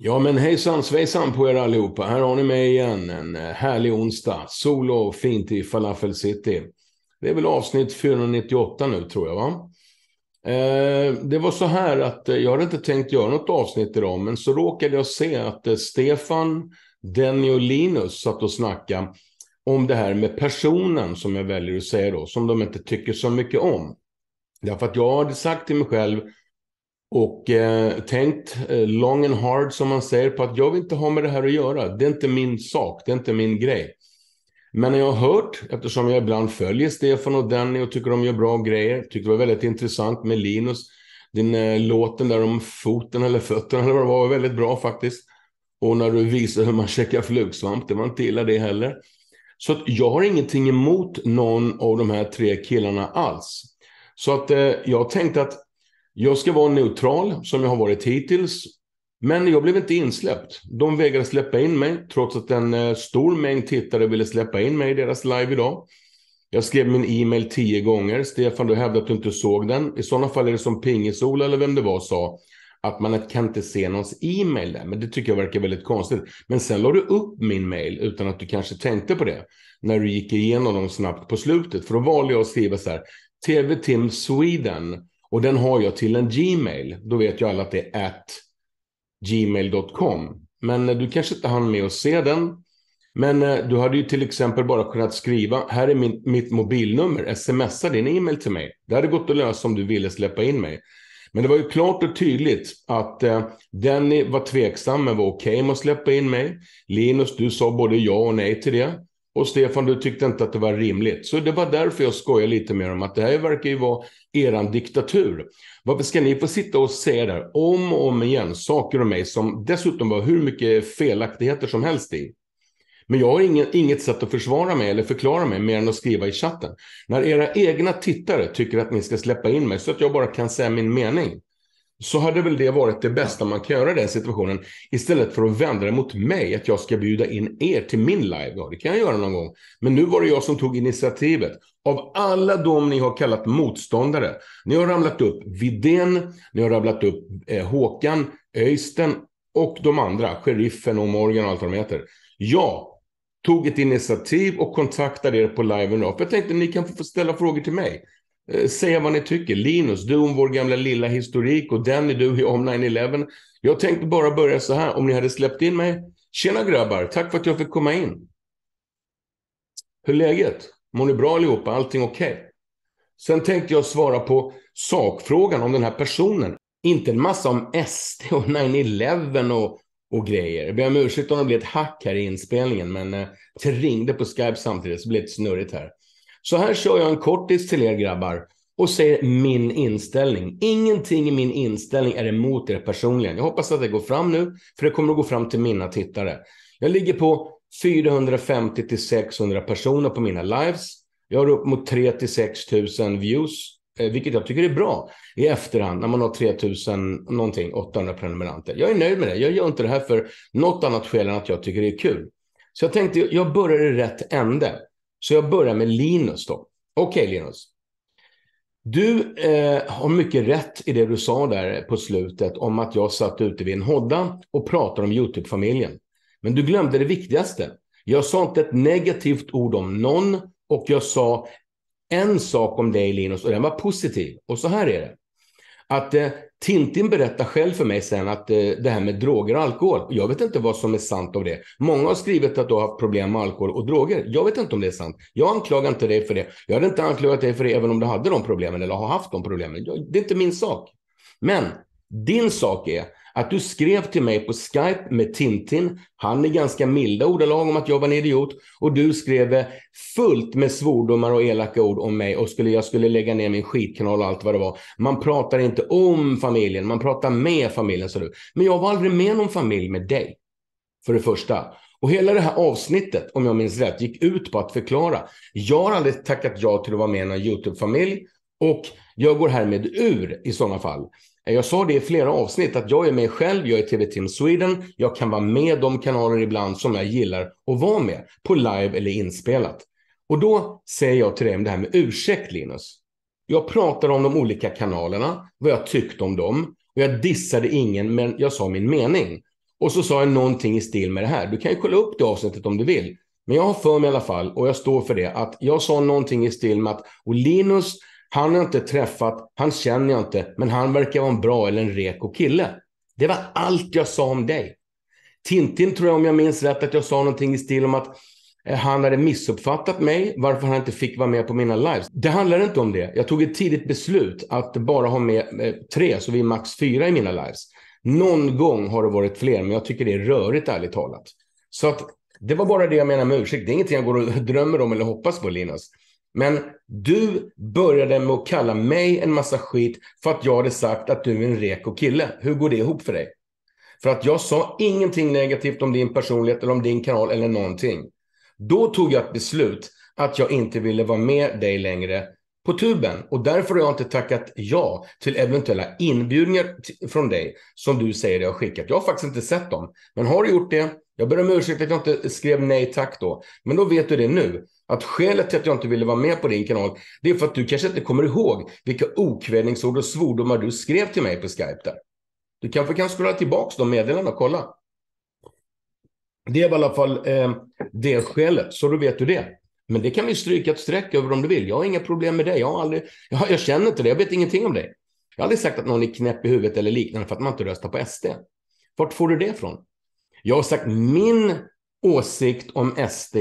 Ja, men hejsan svejsan på er allihopa. Här har ni mig igen en eh, härlig onsdag. Sol och fint i Falafel City. Det är väl avsnitt 498 nu, tror jag, va? Eh, det var så här att eh, jag hade inte tänkt göra något avsnitt idag, men så råkade jag se att Stefan, Denny och Linus satt och snackade om det här med personen, som jag väljer att säga då, som de inte tycker så mycket om. Därför att jag hade sagt till mig själv och eh, tänkt eh, long and hard som man säger på att jag vill inte ha med det här att göra. Det är inte min sak, det är inte min grej. Men när jag har hört, eftersom jag ibland följer Stefan och Danny och tycker de gör bra grejer, tyckte det var väldigt intressant med Linus, din eh, låten där om foten eller fötterna eller vad det var, var väldigt bra faktiskt. Och när du visar hur man käkar flugsvamp, det var inte illa det heller. Så att jag har ingenting emot någon av de här tre killarna alls. Så att eh, jag tänkte att jag ska vara neutral, som jag har varit hittills. Men jag blev inte insläppt. De vägrade släppa in mig, trots att en eh, stor mängd tittare ville släppa in mig i deras live idag. Jag skrev min e-mail tio gånger. Stefan, du hävdade att du inte såg den. I sådana fall är det som pingis-Ola eller vem det var sa, att man kan inte se någons e-mail där. Men det tycker jag verkar väldigt konstigt. Men sen la du upp min mail utan att du kanske tänkte på det. När du gick igenom dem snabbt på slutet. För då valde jag att skriva så här. TV Tim Sweden och den har jag till en Gmail. Då vet ju alla att det är at gmail.com. Men eh, du kanske inte hann med att se den. Men eh, du hade ju till exempel bara kunnat skriva, här är min, mitt mobilnummer, smsa din e-mail till mig. Det hade gått att lösa om du ville släppa in mig. Men det var ju klart och tydligt att eh, Denny var tveksam men var okej okay med att släppa in mig. Linus, du sa både ja och nej till det. Och Stefan, du tyckte inte att det var rimligt. Så det var därför jag skojade lite med dem, att det här verkar ju vara eran diktatur. Varför ska ni få sitta och säga där om och om igen saker om mig som dessutom var hur mycket felaktigheter som helst i? Men jag har ingen, inget sätt att försvara mig eller förklara mig mer än att skriva i chatten. När era egna tittare tycker att ni ska släppa in mig så att jag bara kan säga min mening, så hade väl det varit det bästa man kan göra i den situationen. Istället för att vända det mot mig, att jag ska bjuda in er till min live. Ja, det kan jag göra någon gång. Men nu var det jag som tog initiativet. Av alla de ni har kallat motståndare, ni har ramlat upp Vidén, ni har ramlat upp eh, Håkan, Öysten och de andra, sheriffen och Morgan och allt vad de heter. Jag tog ett initiativ och kontaktade er på live. jag tänkte ni kan få ställa frågor till mig. Eh, säga vad ni tycker. Linus, du om vår gamla lilla historik och Danny, du om 9-11. Jag tänkte bara börja så här, om ni hade släppt in mig. Tjena grabbar, tack för att jag fick komma in. Hur är läget? Mår ni bra allihopa? Allting okej? Okay? Sen tänkte jag svara på sakfrågan om den här personen. Inte en massa om SD och 9-11 och, och grejer. Jag ber om ursäkt om det blev ett hack här i inspelningen, men eh, det ringde på Skype samtidigt så det blev lite snurrigt här. Så här kör jag en kortis till er grabbar och säger min inställning. Ingenting i min inställning är emot er personligen. Jag hoppas att det går fram nu, för det kommer att gå fram till mina tittare. Jag ligger på 450 till 600 personer på mina lives. Jag har upp mot 3 till 6 000 views, eh, vilket jag tycker är bra i efterhand när man har 3 000 någonting, 800 prenumeranter. Jag är nöjd med det. Jag gör inte det här för något annat skäl än att jag tycker det är kul. Så jag tänkte, jag börjar i rätt ände. Så jag börjar med Linus då. Okej okay, Linus. Du eh, har mycket rätt i det du sa där på slutet om att jag satt ute vid en hodda och pratade om YouTube-familjen. Men du glömde det viktigaste. Jag sa inte ett negativt ord om någon och jag sa en sak om dig Linus och den var positiv. Och så här är det. Att eh, Tintin berättar själv för mig sen att eh, det här med droger och alkohol, jag vet inte vad som är sant av det. Många har skrivit att du har haft problem med alkohol och droger. Jag vet inte om det är sant. Jag anklagar inte dig för det. Jag hade inte anklagat dig för det även om du hade de problemen eller har haft de problemen. Det är inte min sak. Men din sak är att du skrev till mig på Skype med Tintin, han i ganska milda ordalag om att jag var en idiot, och du skrev fullt med svordomar och elaka ord om mig och skulle, jag skulle lägga ner min skitkanal och allt vad det var. Man pratar inte om familjen, man pratar med familjen, sa du. Men jag var aldrig med någon familj med dig, för det första. Och hela det här avsnittet, om jag minns rätt, gick ut på att förklara. Jag har aldrig tackat ja till att vara med i någon YouTube-familj och jag går härmed ur i sådana fall. Jag sa det i flera avsnitt att jag är mig själv, jag är TV Team Sweden, jag kan vara med de kanaler ibland som jag gillar att vara med på live eller inspelat. Och då säger jag till dig om det här med ursäkt Linus. Jag pratade om de olika kanalerna, vad jag tyckte om dem och jag dissade ingen men jag sa min mening. Och så sa jag någonting i stil med det här. Du kan ju kolla upp det avsnittet om du vill. Men jag har för mig i alla fall, och jag står för det, att jag sa någonting i stil med att och Linus han har jag inte träffat, han känner jag inte, men han verkar vara en bra eller en reko kille. Det var allt jag sa om dig. Tintin tror jag, om jag minns rätt, att jag sa någonting i stil om att eh, han hade missuppfattat mig, varför han inte fick vara med på mina lives. Det handlar inte om det. Jag tog ett tidigt beslut att bara ha med eh, tre, så vi är max fyra i mina lives. Någon gång har det varit fler, men jag tycker det är rörigt ärligt talat. Så att, det var bara det jag menar med ursäkt. Det är ingenting jag går och drömmer om eller hoppas på, Linus. Men du började med att kalla mig en massa skit för att jag hade sagt att du är en reko kille. Hur går det ihop för dig? För att jag sa ingenting negativt om din personlighet eller om din kanal eller någonting. Då tog jag ett beslut att jag inte ville vara med dig längre på tuben och därför har jag inte tackat ja till eventuella inbjudningar från dig som du säger jag har skickat. Jag har faktiskt inte sett dem, men har du gjort det? Jag ber om ursäkt att jag inte skrev nej tack då, men då vet du det nu. Att skälet till att jag inte ville vara med på din kanal, det är för att du kanske inte kommer ihåg vilka okvädningsord och svordomar du skrev till mig på Skype där. Du kanske kan scrolla tillbaka de meddelandena och kolla. Det är i alla fall eh, det skälet, så då vet du det. Men det kan vi stryka ett streck över om du vill. Jag har inga problem med dig. Jag, har aldrig, jag, jag känner inte det. Jag vet ingenting om dig. Jag har aldrig sagt att någon är knäpp i huvudet eller liknande för att man inte röstar på SD. Vart får du det ifrån? Jag har sagt min åsikt om SD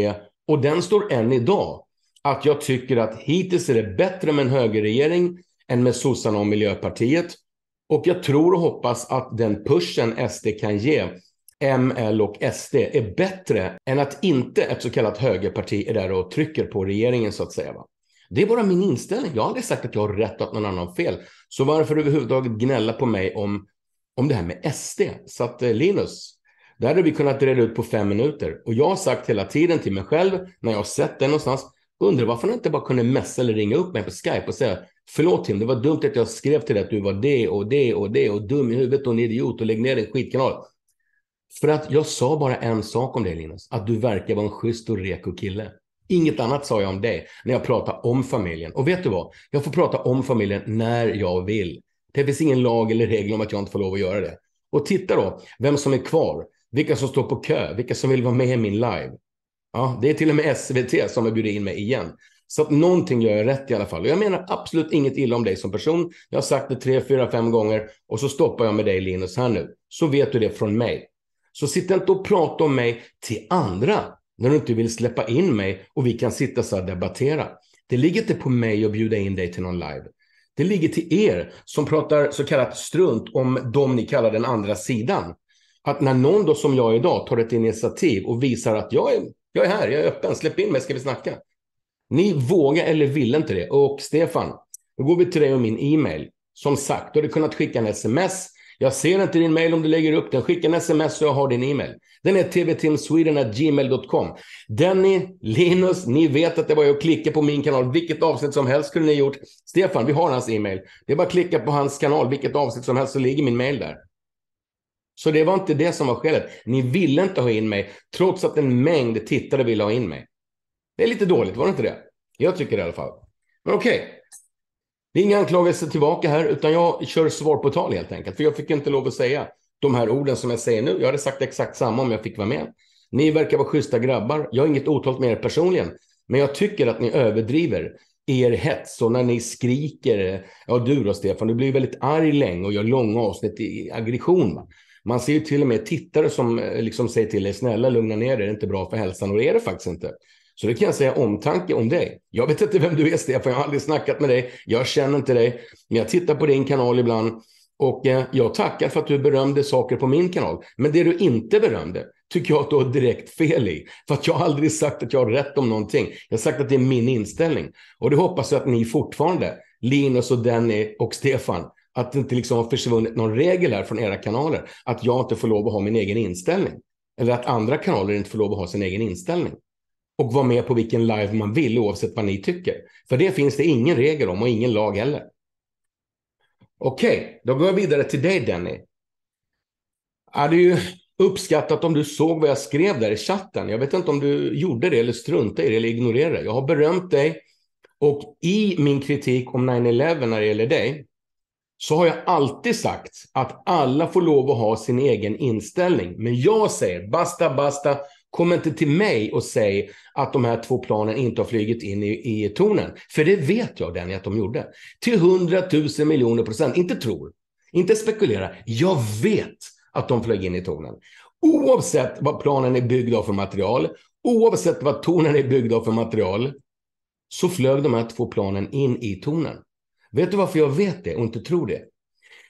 och den står än idag. Att jag tycker att hittills är det bättre med en högerregering än med sossarna och Miljöpartiet. Och jag tror och hoppas att den pushen SD kan ge M, L och SD är bättre än att inte ett så kallat högerparti är där och trycker på regeringen så att säga. Va? Det är bara min inställning. Jag har aldrig sagt att jag har rätt och att någon annan fel. Så varför överhuvudtaget gnälla på mig om, om det här med SD? Så att eh, Linus, det hade vi kunnat reda ut på fem minuter. Och jag har sagt hela tiden till mig själv, när jag har sett det någonstans, undrar varför han inte bara kunde messa eller ringa upp mig på Skype och säga Förlåt Tim, det var dumt att jag skrev till dig att du var det och det och det och dum i huvudet och en idiot och lägg ner din skitkanal. För att jag sa bara en sak om dig Linus, att du verkar vara en schysst och reko kille. Inget annat sa jag om dig när jag pratade om familjen. Och vet du vad? Jag får prata om familjen när jag vill. Det finns ingen lag eller regel om att jag inte får lov att göra det. Och titta då, vem som är kvar. Vilka som står på kö, vilka som vill vara med i min live. Ja, det är till och med SVT som har bjudit in mig igen. Så att någonting gör jag rätt i alla fall. Och jag menar absolut inget illa om dig som person. Jag har sagt det tre, fyra, fem gånger och så stoppar jag med dig Linus här nu. Så vet du det från mig. Så sitta inte och prata om mig till andra när du inte vill släppa in mig och vi kan sitta så här debattera. Det ligger inte på mig att bjuda in dig till någon live. Det ligger till er som pratar så kallat strunt om dem ni kallar den andra sidan. Att när någon då som jag idag tar ett initiativ och visar att jag är, jag är här, jag är öppen, släpp in mig, ska vi snacka. Ni vågar eller vill inte det. Och Stefan, då går vi till dig och min e-mail. Som sagt, du hade kunnat skicka en sms. Jag ser inte din mail om du lägger upp den. Skicka en sms så jag har din e-mail. Den är tvtimsweden.gmail.com. Denny, Linus, ni vet att det var att klicka på min kanal. Vilket avsnitt som helst skulle ni gjort. Stefan, vi har hans e-mail. Det är bara att klicka på hans kanal. Vilket avsnitt som helst så ligger min mail där. Så det var inte det som var skälet. Ni ville inte ha in mig, trots att en mängd tittare ville ha in mig. Det är lite dåligt, var det inte det? Jag tycker det i alla fall. Men okej. Okay. Det är inga anklagelser tillbaka här, utan jag kör svar på tal helt enkelt. För jag fick inte lov att säga de här orden som jag säger nu. Jag hade sagt exakt samma om jag fick vara med. Ni verkar vara schyssta grabbar. Jag har inget otalt med er personligen. Men jag tycker att ni överdriver er hets och när ni skriker. Ja, du då Stefan, du blir väldigt arg länge och gör långa avsnitt i aggression. Man ser ju till och med tittare som eh, liksom säger till dig, snälla lugna ner dig, det är inte bra för hälsan och det är det faktiskt inte. Så det kan jag säga omtanke om dig. Jag vet inte vem du är Stefan, jag har aldrig snackat med dig, jag känner inte dig, men jag tittar på din kanal ibland och eh, jag tackar för att du berömde saker på min kanal. Men det du inte berömde tycker jag att du har direkt fel i. För att jag har aldrig sagt att jag har rätt om någonting. Jag har sagt att det är min inställning. Och det hoppas jag att ni fortfarande, Linus och Denny och Stefan, att det inte liksom har försvunnit någon regel här från era kanaler, att jag inte får lov att ha min egen inställning. Eller att andra kanaler inte får lov att ha sin egen inställning. Och vara med på vilken live man vill oavsett vad ni tycker. För det finns det ingen regel om och ingen lag heller. Okej, okay, då går jag vidare till dig Denny. Är det uppskattat om du såg vad jag skrev där i chatten. Jag vet inte om du gjorde det eller struntade i det eller ignorerade det. Jag har berömt dig och i min kritik om 9-11 när det gäller dig så har jag alltid sagt att alla får lov att ha sin egen inställning. Men jag säger basta, basta. Kom inte till mig och säg att de här två planen inte har flugit in i, i tornen. För det vet jag, Denny, att de gjorde. Till hundratusen miljoner procent. Inte tror, inte spekulera. Jag vet att de flög in i tornen. Oavsett vad planen är byggd av för material, oavsett vad tornen är byggd av för material, så flög de här två planen in i tornen. Vet du varför jag vet det och inte tror det?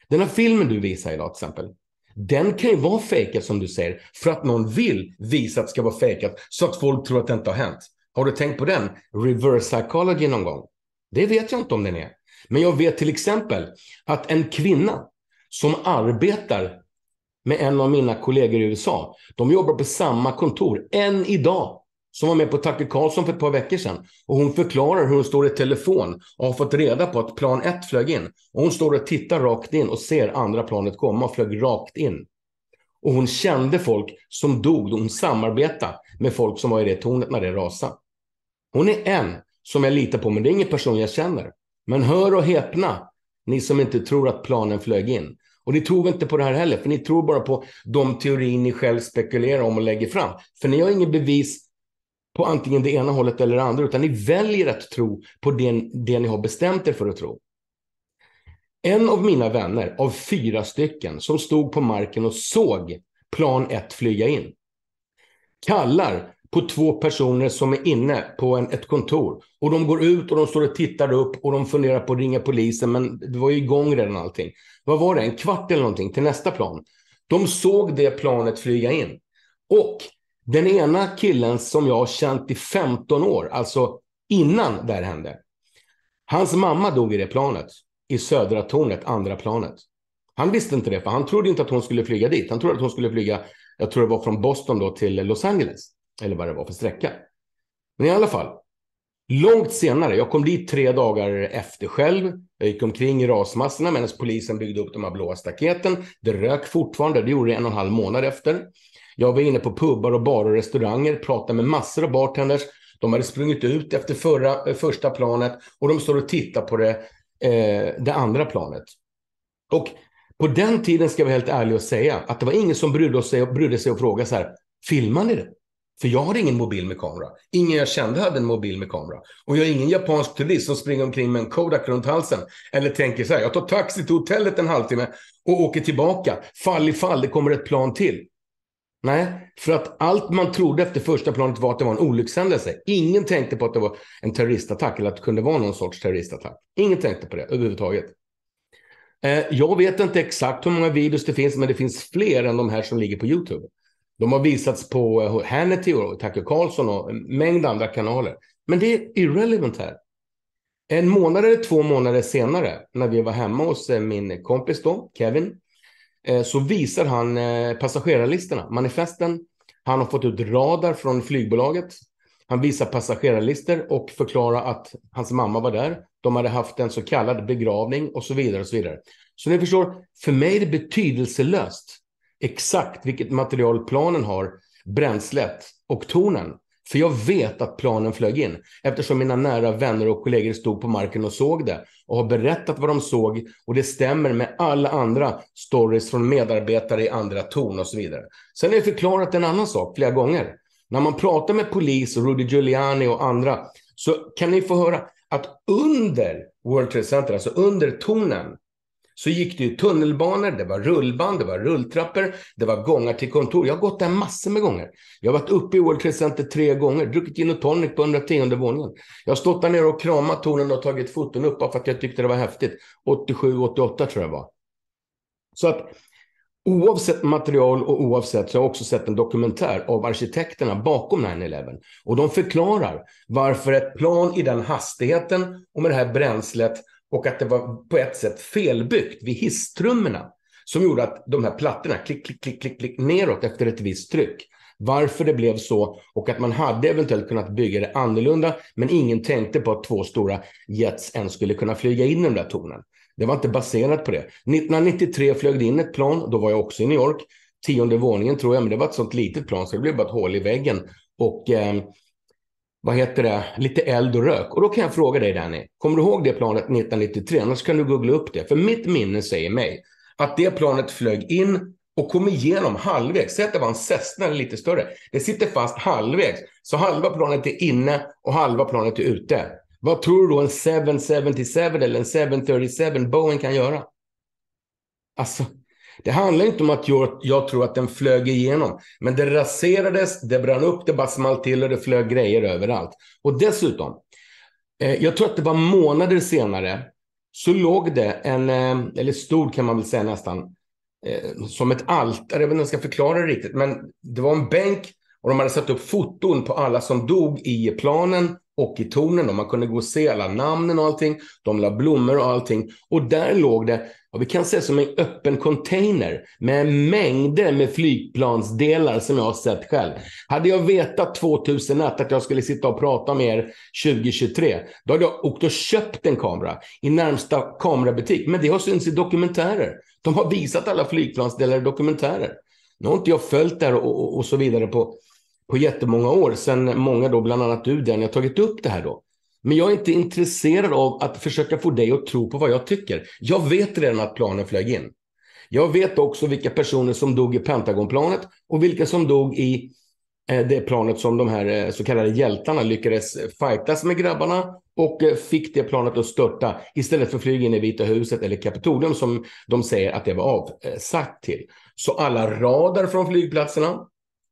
Den här filmen du visar idag till exempel, den kan ju vara fejkad som du säger för att någon vill visa att det ska vara fejkat så att folk tror att det inte har hänt. Har du tänkt på den? Reverse psychology någon gång? Det vet jag inte om den är. Men jag vet till exempel att en kvinna som arbetar med en av mina kollegor i USA, de jobbar på samma kontor än idag som var med på Tucker Carlson för ett par veckor sedan. Och hon förklarar hur hon står i telefon och har fått reda på att plan 1 flög in. Och hon står och tittar rakt in och ser andra planet komma och flög rakt in. Och hon kände folk som dog hon samarbetade med folk som var i det tornet när det rasade. Hon är en som jag litar på, men det är ingen person jag känner. Men hör och häpna, ni som inte tror att planen flög in. Och ni tror inte på det här heller, för ni tror bara på de teorier ni själv spekulerar om och lägger fram. För ni har inget bevis på antingen det ena hållet eller det andra, utan ni väljer att tro på det, det ni har bestämt er för att tro. En av mina vänner, av fyra stycken, som stod på marken och såg plan 1 flyga in, kallar på två personer som är inne på en, ett kontor. Och de går ut och de står och tittar upp och de funderar på att ringa polisen, men det var ju igång redan allting. Vad var det, en kvart eller någonting till nästa plan? De såg det planet flyga in. Och den ena killen som jag har känt i 15 år, alltså innan det här hände. Hans mamma dog i det planet, i södra tornet, andra planet. Han visste inte det, för han trodde inte att hon skulle flyga dit. Han trodde att hon skulle flyga, jag tror det var från Boston då till Los Angeles, eller vad det var för sträcka. Men i alla fall, långt senare, jag kom dit tre dagar efter själv. Jag gick omkring i rasmassorna medan polisen byggde upp de här blåa staketen. Det rök fortfarande, det gjorde det en och en halv månad efter. Jag var inne på pubbar och barer och restauranger, pratade med massor av bartenders. De hade sprungit ut efter förra, eh, första planet och de står och tittar på det, eh, det andra planet. Och på den tiden ska jag vara helt ärlig och säga att det var ingen som brydde sig, brydde sig och frågade så här, filmar ni det? För jag har ingen mobil med kamera. Ingen jag kände hade en mobil med kamera. Och jag är ingen japansk turist som springer omkring med en Kodak runt halsen. Eller tänker så här, jag tar taxi till hotellet en halvtimme och åker tillbaka. Fall i fall, det kommer ett plan till. Nej, för att allt man trodde efter första planet var att det var en olyckshändelse. Ingen tänkte på att det var en terroristattack eller att det kunde vara någon sorts terroristattack. Ingen tänkte på det överhuvudtaget. Eh, jag vet inte exakt hur många videos det finns, men det finns fler än de här som ligger på YouTube. De har visats på eh, Hannity och Tucker Carlson och en mängd andra kanaler. Men det är irrelevant här. En månad eller två månader senare, när vi var hemma hos eh, min kompis då, Kevin, Eh, så visar han eh, passagerarlistorna, manifesten. Han har fått ut radar från flygbolaget. Han visar passagerarlistor och förklarar att hans mamma var där. De hade haft en så kallad begravning och så vidare. och Så vidare. Så ni förstår, för mig är det betydelselöst exakt vilket material planen har, bränslet och tonen. För jag vet att planen flög in eftersom mina nära vänner och kollegor stod på marken och såg det och har berättat vad de såg och det stämmer med alla andra stories från medarbetare i andra torn och så vidare. Sen har jag förklarat en annan sak flera gånger. När man pratar med polis och Rudy Giuliani och andra så kan ni få höra att under World Trade Center, alltså under tornen, så gick det ju tunnelbanor, det var rullband, det var rulltrappor, det var gångar till kontor. Jag har gått där massor med gånger. Jag har varit uppe i World Trade Center tre gånger, druckit gin och tonic på 110 våningen. Jag har stått där nere och kramat tornen och tagit foton upp för att jag tyckte det var häftigt. 87, 88 tror jag det var. Så att Oavsett material och oavsett så har jag också sett en dokumentär av arkitekterna bakom 9-11. Och de förklarar varför ett plan i den hastigheten och med det här bränslet och att det var på ett sätt felbyggt vid hisstrummorna som gjorde att de här plattorna klick, klick, klick, klick, klick neråt efter ett visst tryck. Varför det blev så och att man hade eventuellt kunnat bygga det annorlunda, men ingen tänkte på att två stora jets ens skulle kunna flyga in i den där tornen. Det var inte baserat på det. 1993 flög det in ett plan, då var jag också i New York, tionde våningen tror jag, men det var ett sånt litet plan så det blev bara ett hål i väggen. Och eh, vad heter det, lite eld och rök. Och då kan jag fråga dig Danny, kommer du ihåg det planet 1993? Annars kan du googla upp det. För mitt minne säger mig att det planet flög in och kom igenom halvvägs. Säg att det var en Cessna eller lite större. Det sitter fast halvvägs. Så halva planet är inne och halva planet är ute. Vad tror du då en 777 eller en 737 Boeing kan göra? Alltså, det handlar inte om att jag, jag tror att den flög igenom. Men det raserades, det brann upp, det bara small till och det flög grejer överallt. Och dessutom, eh, jag tror att det var månader senare, så låg det en, eh, eller stod kan man väl säga nästan, eh, som ett altare. Jag vet inte om jag ska förklara det riktigt, men det var en bänk och de hade satt upp foton på alla som dog i planen och i tornen. Man kunde gå och se alla namnen och allting. De la blommor och allting. Och där låg det, vi kan säga som en öppen container med mängder med flygplansdelar som jag har sett själv. Hade jag vetat 2001 att jag skulle sitta och prata med er 2023, då hade jag åkt och köpt en kamera i närmsta kamerabutik. Men det har synts i dokumentärer. De har visat alla flygplansdelar i dokumentärer. Nu har inte jag följt det här och, och, och så vidare på på jättemånga år, sedan många då, bland annat du den, har tagit upp det här då. Men jag är inte intresserad av att försöka få dig att tro på vad jag tycker. Jag vet redan att planen flög in. Jag vet också vilka personer som dog i Pentagonplanet och vilka som dog i eh, det planet som de här eh, så kallade hjältarna lyckades eh, fightas med grabbarna och fick det planet att störta istället för att flyga in i Vita huset eller Kapitolium som de säger att det var avsatt till. Så alla radar från flygplatserna,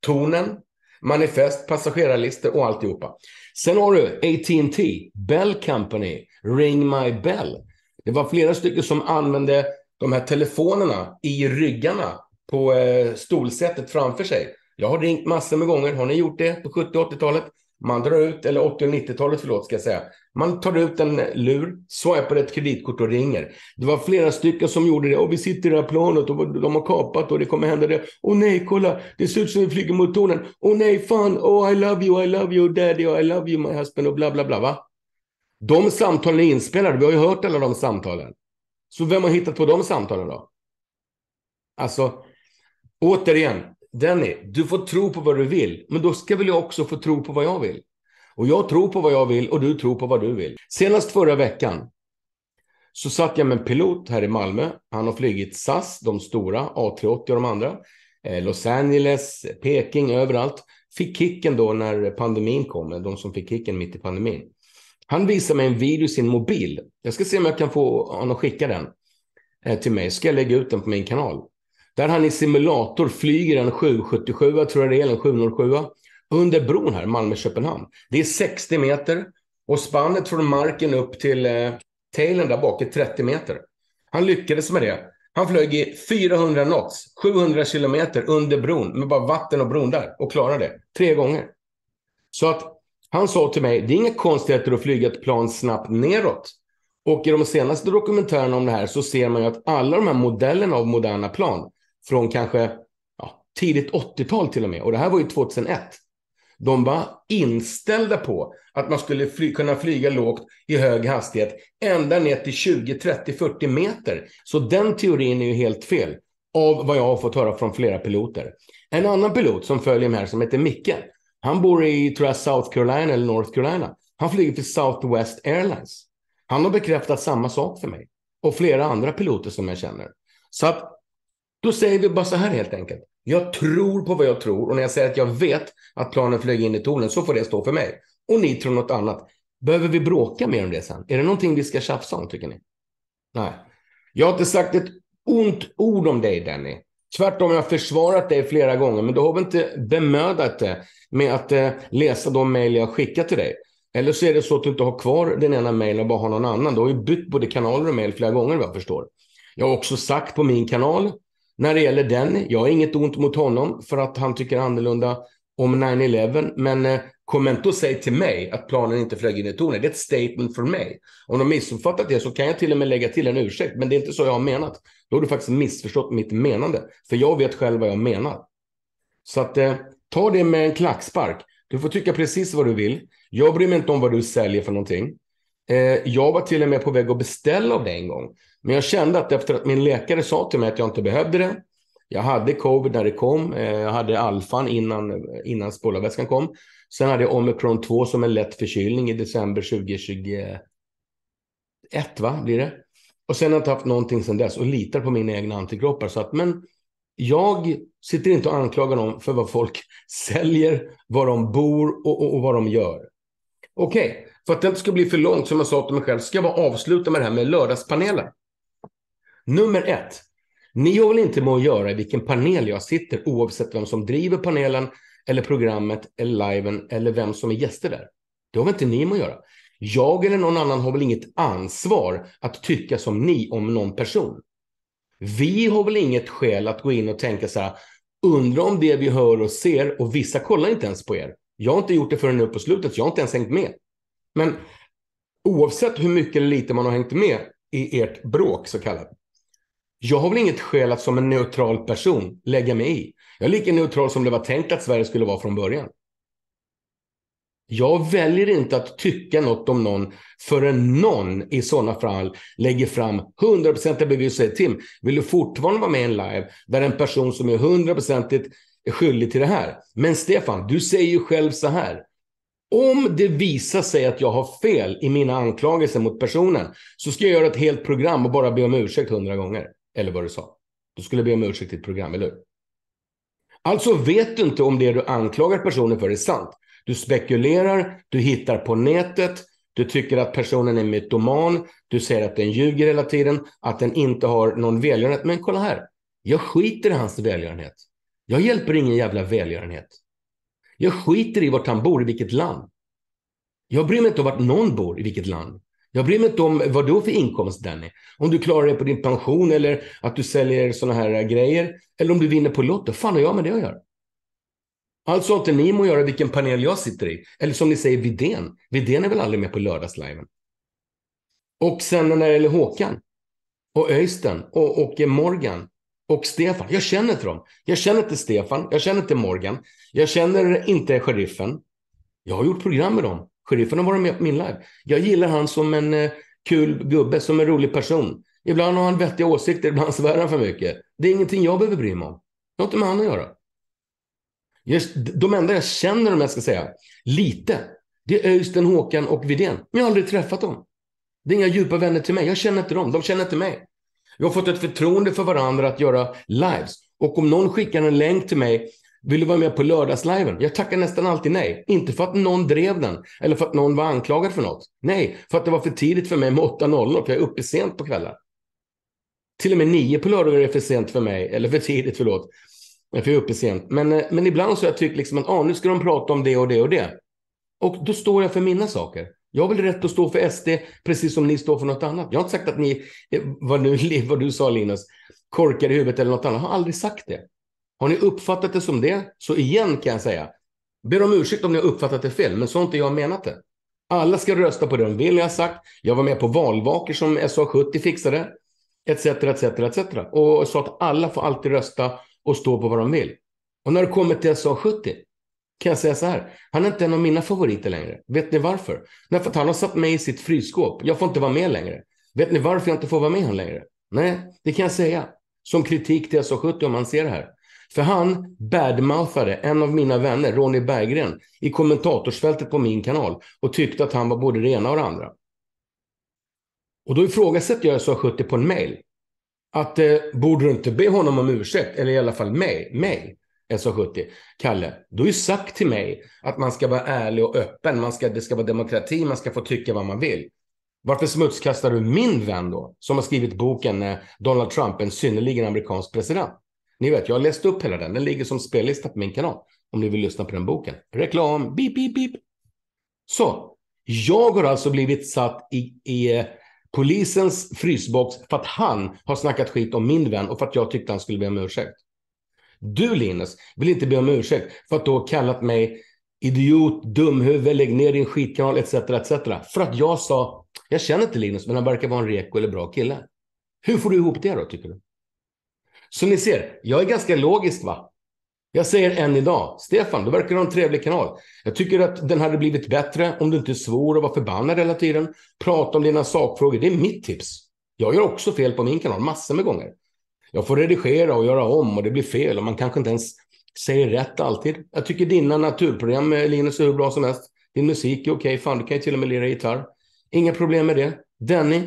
tornen, manifest, passagerarlistor och alltihopa. Sen har du AT&T, Bell Company, Ring My Bell. Det var flera stycken som använde de här telefonerna i ryggarna på eh, stolsättet framför sig. Jag har ringt massor med gånger. Har ni gjort det på 70 80-talet? Man drar ut, eller 80 och 90-talet, förlåt ska jag säga. Man tar ut en lur, swipar ett kreditkort och ringer. Det var flera stycken som gjorde det. Och vi sitter i det här planet och de har kapat och det kommer hända det. Åh nej, kolla, det ser ut som vi flyger mot tornen. Åh nej, fan, oh I love you, I love you, daddy, I love you, my husband och bla bla bla. Va? De samtalen är inspelade, vi har ju hört alla de samtalen. Så vem har hittat på de samtalen då? Alltså, återigen, Denny, du får tro på vad du vill, men då ska väl jag också få tro på vad jag vill. Och jag tror på vad jag vill och du tror på vad du vill. Senast förra veckan så satt jag med en pilot här i Malmö. Han har flygit SAS, de stora, A380 och de andra. Eh, Los Angeles, Peking, överallt. Fick kicken då när pandemin kom, eh, de som fick kicken mitt i pandemin. Han visar mig en video i sin mobil. Jag ska se om jag kan få honom att skicka den eh, till mig, ska jag lägga ut den på min kanal. Där han i simulator flyger en 777, tror jag det är, en 707, under bron här, Malmö-Köpenhamn. Det är 60 meter och spannet från marken upp till eh, tailen där bak är 30 meter. Han lyckades med det. Han flög i 400 knots, 700 kilometer under bron med bara vatten och bron där och klarade det tre gånger. Så att han sa till mig, det är inga konstigheter att flyga ett plan snabbt neråt. Och i de senaste dokumentärerna om det här så ser man ju att alla de här modellerna av moderna plan från kanske ja, tidigt 80-tal till och med. Och det här var ju 2001. De var inställda på att man skulle fly kunna flyga lågt i hög hastighet ända ner till 20, 30, 40 meter. Så den teorin är ju helt fel av vad jag har fått höra från flera piloter. En annan pilot som följer med här som heter Micke. Han bor i, tror jag, South Carolina eller North Carolina. Han flyger för Southwest Airlines. Han har bekräftat samma sak för mig och flera andra piloter som jag känner. Så att då säger vi bara så här helt enkelt. Jag tror på vad jag tror och när jag säger att jag vet att planen flög in i tornen så får det stå för mig. Och ni tror något annat. Behöver vi bråka mer om det sen? Är det någonting vi ska tjafsa om tycker ni? Nej. Jag har inte sagt ett ont ord om dig Denny. Tvärtom, jag har försvarat dig flera gånger, men du har väl inte bemödat dig med att eh, läsa de mejl jag skickat till dig. Eller så är det så att du inte har kvar den ena mejlen och bara har någon annan. Du har ju bytt både kanaler och mejl flera gånger vad jag förstår. Jag har också sagt på min kanal när det gäller den. Jag har inget ont mot honom för att han tycker annorlunda om 9-11. Men kom eh, inte och säg till mig att planen inte flög in i tornet. Det är ett statement från mig. Om de missuppfattat det så kan jag till och med lägga till en ursäkt. Men det är inte så jag har menat. Då har du faktiskt missförstått mitt menande. För jag vet själv vad jag menar. Så att, eh, ta det med en klackspark. Du får tycka precis vad du vill. Jag bryr mig inte om vad du säljer för någonting. Eh, jag var till och med på väg att beställa av dig en gång. Men jag kände att efter att min läkare sa till mig att jag inte behövde det. Jag hade covid när det kom. Eh, jag hade alfan innan, innan spolarvätskan kom. Sen hade jag omikron 2 som en lätt förkylning i december 2021. Va, blir det? Och sen har jag inte haft någonting sedan dess och litar på mina egna antikroppar. Så att, men jag sitter inte och anklagar dem för vad folk säljer, var de bor och, och, och vad de gör. Okej, okay. för att det inte ska bli för långt, som jag sa till mig själv, ska jag bara avsluta med det här med lördagspanelen. Nummer ett, ni har väl inte med att göra i vilken panel jag sitter oavsett vem som driver panelen eller programmet eller liven eller vem som är gäster där. Det har väl inte ni med att göra. Jag eller någon annan har väl inget ansvar att tycka som ni om någon person. Vi har väl inget skäl att gå in och tänka så här, undra om det vi hör och ser och vissa kollar inte ens på er. Jag har inte gjort det förrän nu på slutet, jag har inte ens hängt med. Men oavsett hur mycket eller lite man har hängt med i ert bråk så kallat, jag har väl inget skäl att som en neutral person lägga mig i. Jag är lika neutral som det var tänkt att Sverige skulle vara från början. Jag väljer inte att tycka något om någon förrän någon i sådana fall lägger fram 100% bevis och säger Tim, vill du fortfarande vara med i en live där en person som är 100% skyldig till det här? Men Stefan, du säger ju själv så här. Om det visar sig att jag har fel i mina anklagelser mot personen så ska jag göra ett helt program och bara be om ursäkt hundra gånger eller vad du sa. Du skulle be om ursäkt i ett program, eller hur? Alltså vet du inte om det du anklagar personen för är sant. Du spekulerar, du hittar på nätet, du tycker att personen är mytoman, du säger att den ljuger hela tiden, att den inte har någon välgörenhet. Men kolla här, jag skiter i hans välgörenhet. Jag hjälper ingen jävla välgörenhet. Jag skiter i vart han bor, i vilket land. Jag bryr mig inte om vart någon bor, i vilket land. Jag bryr mig inte om vad du har för inkomst, Danny. Om du klarar dig på din pension eller att du säljer sådana här eh, grejer. Eller om du vinner på Lotto. fan har jag med det att göra? Alltså har inte ni må göra vilken panel jag sitter i. Eller som ni säger, Vidén. Vidén är väl aldrig med på lördagsliven. Och sen när det gäller Håkan. Och Öysten. Och, och eh, Morgan. Och Stefan. Jag känner inte dem. Jag känner inte Stefan. Jag känner inte Morgan. Jag känner inte sheriffen. Jag har gjort program med dem. Sheriffen har varit med min live. Jag gillar han som en eh, kul gubbe, som en rolig person. Ibland har han vettiga åsikter, ibland svär han för mycket. Det är ingenting jag behöver bry mig om. Det har inte med han att göra. Jag, de enda jag känner, om jag ska säga, lite, det är Öystein, Håkan och Vidén. Men jag har aldrig träffat dem. Det är inga djupa vänner till mig. Jag känner inte dem. De känner inte mig. Vi har fått ett förtroende för varandra att göra lives. Och om någon skickar en länk till mig vill du vara med på lördagsliven? Jag tackar nästan alltid nej. Inte för att någon drev den eller för att någon var anklagad för något. Nej, för att det var för tidigt för mig med 8.00 för jag är uppe sent på kvällar. Till och med 9 på lördagar är för sent för mig, eller för tidigt, förlåt. För jag är uppe sent. Men, eh, men ibland så har jag tyckt liksom att ah, nu ska de prata om det och det och det. Och då står jag för mina saker. Jag har väl rätt att stå för SD precis som ni står för något annat. Jag har inte sagt att ni, eh, vad, nu, vad du sa Linus, korkar i huvudet eller något annat. Jag har aldrig sagt det. Har ni uppfattat det som det, så igen kan jag säga, ber om ursäkt om ni har uppfattat det fel, men sånt är jag menat det. Alla ska rösta på det de vill, jag har sagt. Jag var med på valvaker som SA70 fixade, etc, etc, etc. Och sa att alla får alltid rösta och stå på vad de vill. Och när det kommer till SA70 kan jag säga så här, han är inte en av mina favoriter längre. Vet ni varför? Därför att han har satt mig i sitt frysskåp. Jag får inte vara med längre. Vet ni varför jag inte får vara med honom längre? Nej, det kan jag säga. Som kritik till SA70 om man ser det här. För han badmouthade en av mina vänner, Ronny Berggren, i kommentatorsfältet på min kanal och tyckte att han var både det ena och det andra. Och då ifrågasätter jag SA70 på en mail. Att eh, borde du inte be honom om ursäkt, eller i alla fall mig, mig SA70, Kalle. Du har ju sagt till mig att man ska vara ärlig och öppen, man ska, det ska vara demokrati, man ska få tycka vad man vill. Varför smutskastar du min vän då, som har skrivit boken eh, Donald Trump, en synnerligen amerikansk president? Ni vet, jag har läst upp hela den. Den ligger som spellista på min kanal. Om ni vill lyssna på den boken. Reklam, beep, beep, beep. Så, jag har alltså blivit satt i, i eh, polisens frysbox för att han har snackat skit om min vän och för att jag tyckte han skulle be om ursäkt. Du Linus vill inte be om ursäkt för att du har kallat mig idiot, dumhuvud, lägg ner din skitkanal etc. etc. För att jag sa, jag känner inte Linus men han verkar vara en reko eller bra kille. Hur får du ihop det då tycker du? Så ni ser, jag är ganska logisk va? Jag säger än idag, Stefan, du verkar ha en trevlig kanal. Jag tycker att den hade blivit bättre om du inte svor och var förbannad hela tiden. Prata om dina sakfrågor, det är mitt tips. Jag gör också fel på min kanal massor med gånger. Jag får redigera och göra om och det blir fel och man kanske inte ens säger rätt alltid. Jag tycker dina naturprogram, med eh, Linus, är hur bra som helst. Din musik är okej, okay. fan du kan ju till och med lira gitarr. Inga problem med det. Denny,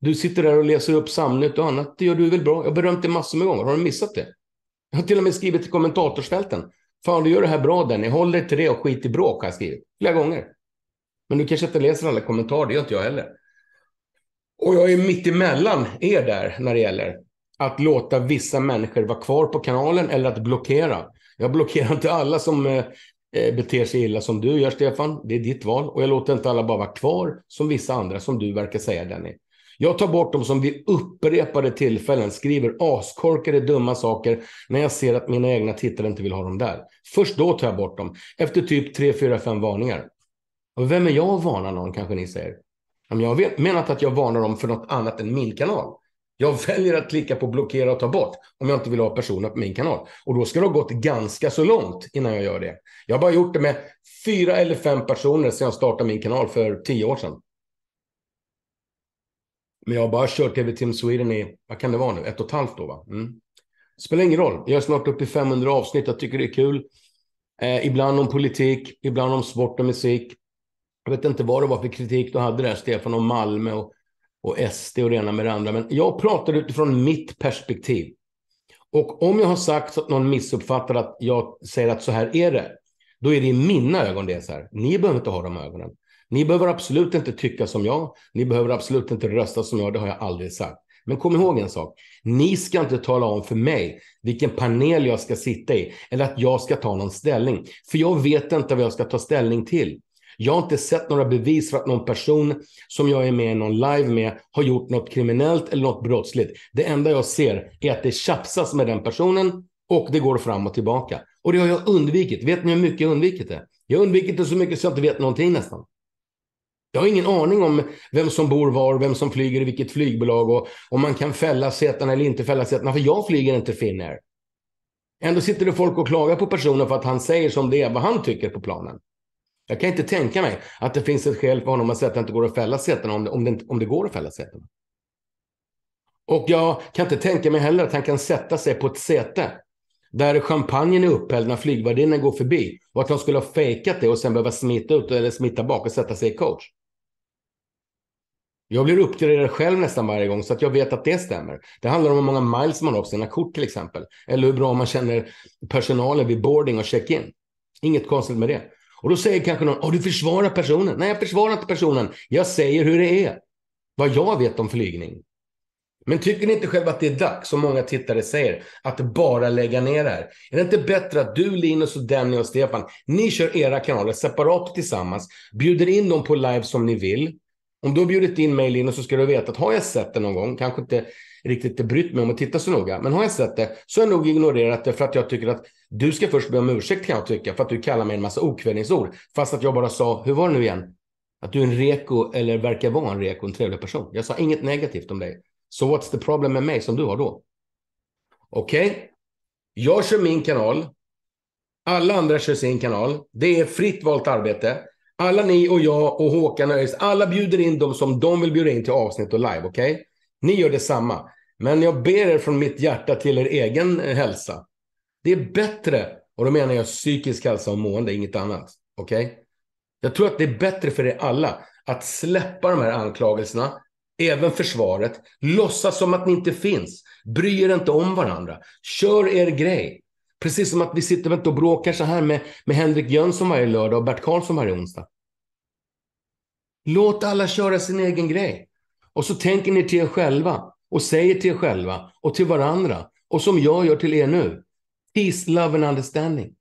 du sitter där och läser upp samlet och annat. Det gör du väl bra? Jag har berömt dig massor med gånger. Har du missat det? Jag har till och med skrivit i kommentatorsfälten. Fan, du gör det här bra Denny. dig till det och skit i bråk har jag skrivit. Flera gånger. Men du kanske inte läser alla kommentarer. Det gör inte jag heller. Och jag är mitt emellan er där när det gäller att låta vissa människor vara kvar på kanalen eller att blockera. Jag blockerar inte alla som eh, eh, beter sig illa som du gör, Stefan. Det är ditt val. Och jag låter inte alla bara vara kvar som vissa andra, som du verkar säga, Denny. Jag tar bort dem som vid upprepade tillfällen skriver askorkade, dumma saker när jag ser att mina egna tittare inte vill ha dem där. Först då tar jag bort dem, efter typ 3, 4, 5 varningar. Och vem är jag att varna någon, kanske ni säger? Jag har menat att jag varnar dem för något annat än min kanal. Jag väljer att klicka på blockera och ta bort om jag inte vill ha personer på min kanal. Och då ska det ha gått ganska så långt innan jag gör det. Jag har bara gjort det med fyra eller fem personer sedan jag startade min kanal för tio år sedan. Men jag har bara kört TV Team Sweden i, vad kan det vara nu, ett och ett halvt år va? Mm. Spelar ingen roll. Jag är snart uppe i 500 avsnitt. Jag tycker det är kul. Eh, ibland om politik, ibland om sport och musik. Jag vet inte vad det var för kritik du hade där, Stefan, och Malmö och, och SD och det ena med det andra. Men jag pratar utifrån mitt perspektiv. Och om jag har sagt att någon missuppfattar att jag säger att så här är det, då är det i mina ögon det är så här. Ni behöver inte ha de ögonen. Ni behöver absolut inte tycka som jag. Ni behöver absolut inte rösta som jag. Det har jag aldrig sagt. Men kom ihåg en sak. Ni ska inte tala om för mig vilken panel jag ska sitta i eller att jag ska ta någon ställning. För jag vet inte vad jag ska ta ställning till. Jag har inte sett några bevis för att någon person som jag är med i någon live med har gjort något kriminellt eller något brottsligt. Det enda jag ser är att det tjafsas med den personen och det går fram och tillbaka. Och det har jag undvikit. Vet ni hur mycket jag undvikit det? Jag har undvikit det så mycket så jag inte vet någonting nästan. Jag har ingen aning om vem som bor var, vem som flyger i vilket flygbolag och om man kan fälla sätena eller inte fälla sätena. För jag flyger inte Finnair. Ändå sitter det folk och klagar på personen för att han säger som det är, vad han tycker på planen. Jag kan inte tänka mig att det finns ett skäl för honom att säga att det inte går att fälla sätena om det, om det, om det går att fälla sätena. Och jag kan inte tänka mig heller att han kan sätta sig på ett säte där champagnen är upphälld när flygvärdinnan går förbi och att han skulle ha fejkat det och sen behöva smita ut eller smitta bak och sätta sig i coach. Jag blir uppdaterad själv nästan varje gång så att jag vet att det stämmer. Det handlar om hur många miles man har på sina kort till exempel. Eller hur bra man känner personalen vid boarding och check-in. Inget konstigt med det. Och då säger kanske någon, oh, du försvarar personen. Nej, jag försvarar inte personen. Jag säger hur det är. Vad jag vet om flygning. Men tycker ni inte själva att det är dags, som många tittare säger, att bara lägga ner det här? Är det inte bättre att du, Linus, och Danny och Stefan, ni kör era kanaler separat tillsammans, bjuder in dem på live som ni vill, om du har bjudit in mig Linus så ska du veta att har jag sett det någon gång, kanske inte riktigt brytt mig om att titta så noga, men har jag sett det så har jag nog ignorerat det för att jag tycker att du ska först be om ursäkt kan jag tycka för att du kallar mig en massa okvädningsord. Fast att jag bara sa, hur var det nu igen? Att du är en reko eller verkar vara en reko, en trevlig person. Jag sa inget negativt om dig. Så so what's the problem med mig som du har då? Okej, okay. jag kör min kanal. Alla andra kör sin kanal. Det är fritt valt arbete. Alla ni och jag och Håkan och alla bjuder in dem som de vill bjuda in till avsnitt och live, okej? Okay? Ni gör detsamma. Men jag ber er från mitt hjärta till er egen eh, hälsa. Det är bättre, och då menar jag psykisk hälsa och mående, inget annat. Okej? Okay? Jag tror att det är bättre för er alla att släppa de här anklagelserna, även försvaret, låtsas som att ni inte finns, bry er inte om varandra, kör er grej. Precis som att vi sitter och bråkar så här med, med Henrik Jönsson varje lördag och Bert Karlsson varje onsdag. Låt alla köra sin egen grej. Och så tänker ni till er själva och säger till er själva och till varandra och som jag gör till er nu. Peace, love and understanding.